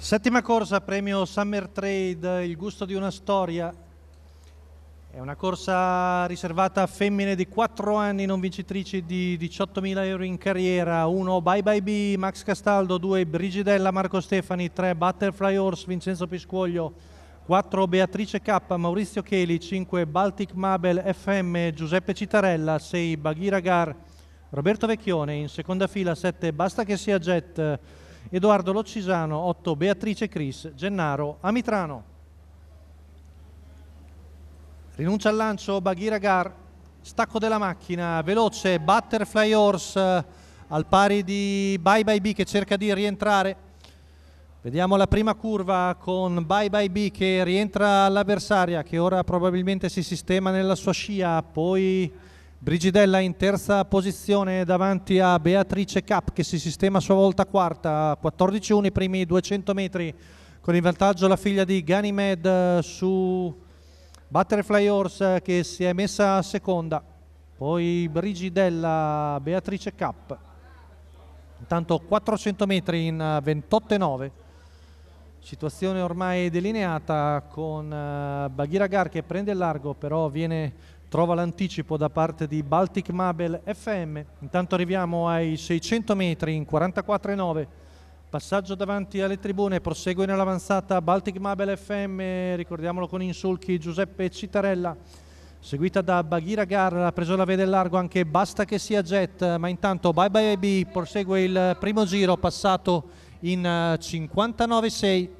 Settima corsa, premio Summer Trade, il gusto di una storia. È una corsa riservata a femmine di 4 anni, non vincitrici di 18.000 euro in carriera. 1 Bye Bye B, Max Castaldo, 2 Brigidella, Marco Stefani, 3 Butterfly Horse, Vincenzo Piscuoglio, 4 Beatrice K, Maurizio Cheli, 5 Baltic Mabel FM, Giuseppe Citarella, 6 Baghira Gar, Roberto Vecchione, in seconda fila 7 Basta che sia Jet, Edoardo Loccisano, 8 Beatrice Cris, Gennaro Amitrano. Rinuncia al lancio Baghira Gar, stacco della macchina, veloce Butterfly Horse al pari di Bye Bye B che cerca di rientrare. Vediamo la prima curva con Bye Bye B che rientra all'avversaria che ora probabilmente si sistema nella sua scia, poi Brigidella in terza posizione davanti a Beatrice Cap che si sistema a sua volta quarta, 14 1 i primi 200 metri con il vantaggio la figlia di Ganymed eh, su Butterfly Horse eh, che si è messa a seconda, poi Brigidella, Beatrice Cap, intanto 400 metri in 28,9 eh, situazione ormai delineata con Baghira Gar che prende il largo però viene trova l'anticipo da parte di Baltic Mabel FM. Intanto arriviamo ai 600 metri in 44,9. Passaggio davanti alle tribune, prosegue nell'avanzata Baltic Mabel FM, ricordiamolo con insulchi Giuseppe Citarella, seguita da Baghira Gar, ha preso la vede largo anche Basta che sia Jet, ma intanto Bye Bye AB prosegue il primo giro passato in 59,6.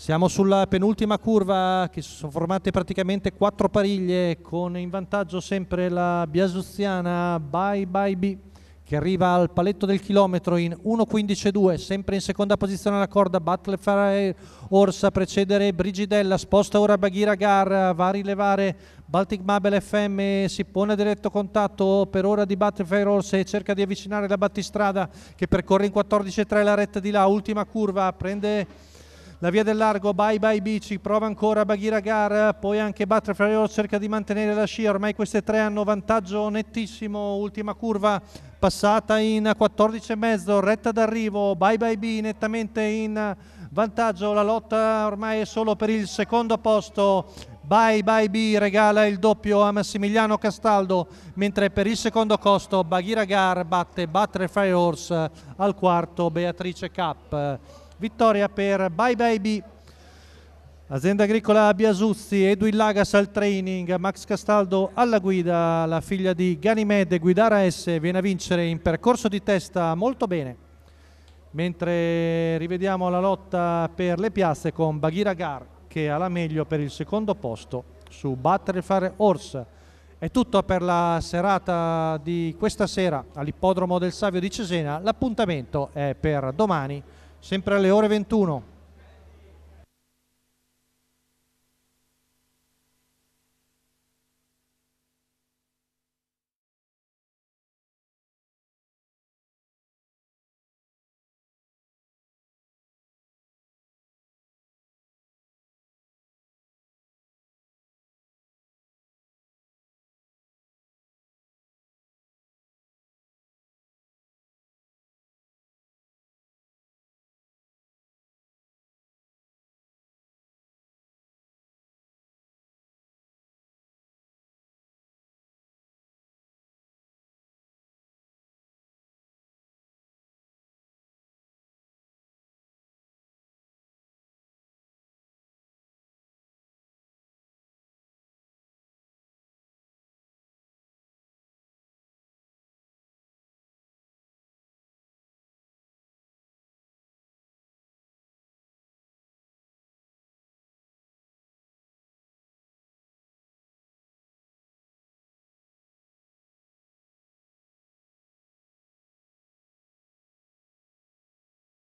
Siamo sulla penultima curva che si sono formate praticamente quattro pariglie con in vantaggio sempre la Biasuziana Bye Bye B che arriva al paletto del chilometro in 1.15.2, sempre in seconda posizione alla corda, Battle Orsa precedere Brigidella, sposta ora Baghira Gar, va a rilevare Baltic Mabel FM, si pone a diretto contatto per ora di Battle Orsa e cerca di avvicinare la battistrada che percorre in 14.3 la retta di là, ultima curva, prende la via del largo, bye bye bici, prova ancora Baghira Gar, poi anche Butterfly Road cerca di mantenere la scia, ormai queste tre hanno vantaggio nettissimo, ultima curva passata in 14,5, retta d'arrivo, bye bye B nettamente in vantaggio, la lotta ormai è solo per il secondo posto, Bye Bye B regala il doppio a Massimiliano Castaldo, mentre per il secondo costo Gar batte Butterfly Horse al quarto Beatrice Cap. Vittoria per Bye Baby. Azienda agricola Biasuzzi, Edwin Lagas al training, Max Castaldo alla guida, la figlia di Ganimede Guidara S viene a vincere in percorso di testa molto bene. Mentre rivediamo la lotta per le piazze con Baghira Gar che ha la meglio per il secondo posto su Battlefare Horse. È tutto per la serata di questa sera all'ippodromo del Savio di Cesena, l'appuntamento è per domani sempre alle ore 21.